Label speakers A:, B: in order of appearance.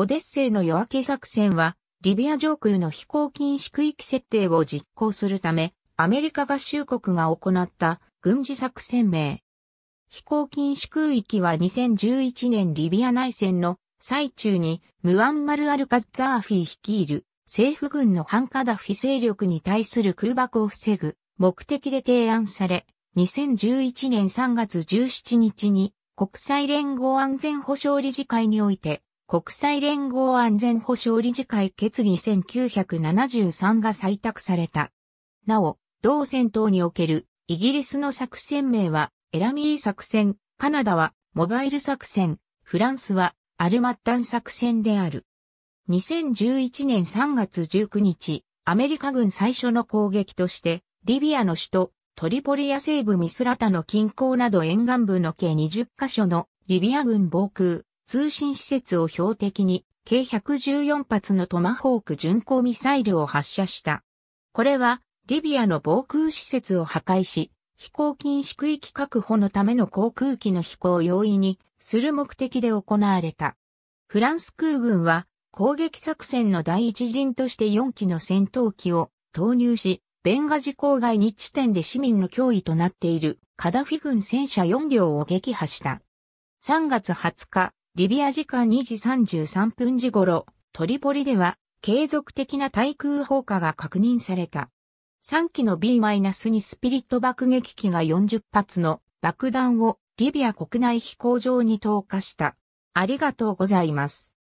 A: オデッセイの夜明け作戦は、リビア上空の飛行禁止区域設定を実行するため、アメリカ合衆国が行った軍事作戦名。飛行禁止空域は2011年リビア内戦の最中にムアンマル・アルカザーフィー率いる政府軍のハンカダフィ勢力に対する空爆を防ぐ目的で提案され、2011年3月17日に国際連合安全保障理事会において国際連合安全保障理事会決議1973が採択された。なお、同戦闘におけるイギリスの作戦名はエラミー作戦、カナダはモバイル作戦、フランスはアルマッタン作戦である。2011年3月19日、アメリカ軍最初の攻撃として、リビアの首都トリポリア西部ミスラタの近郊など沿岸部の計20カ所のリビア軍防空、通信施設を標的に、計114発のトマホーク巡航ミサイルを発射した。これは、リビアの防空施設を破壊し、飛行禁止区域確保のための航空機の飛行を容易にする目的で行われた。フランス空軍は攻撃作戦の第一陣として4機の戦闘機を投入し、ベンガジ郊外に地点で市民の脅威となっているカダフィ軍戦車4両を撃破した。3月20日、リビア時間2時33分時頃、トリポリでは継続的な対空砲火が確認された。3機の B-2 スピリット爆撃機が40発の爆弾をリビア国内飛行場に投下した。ありがとうございます。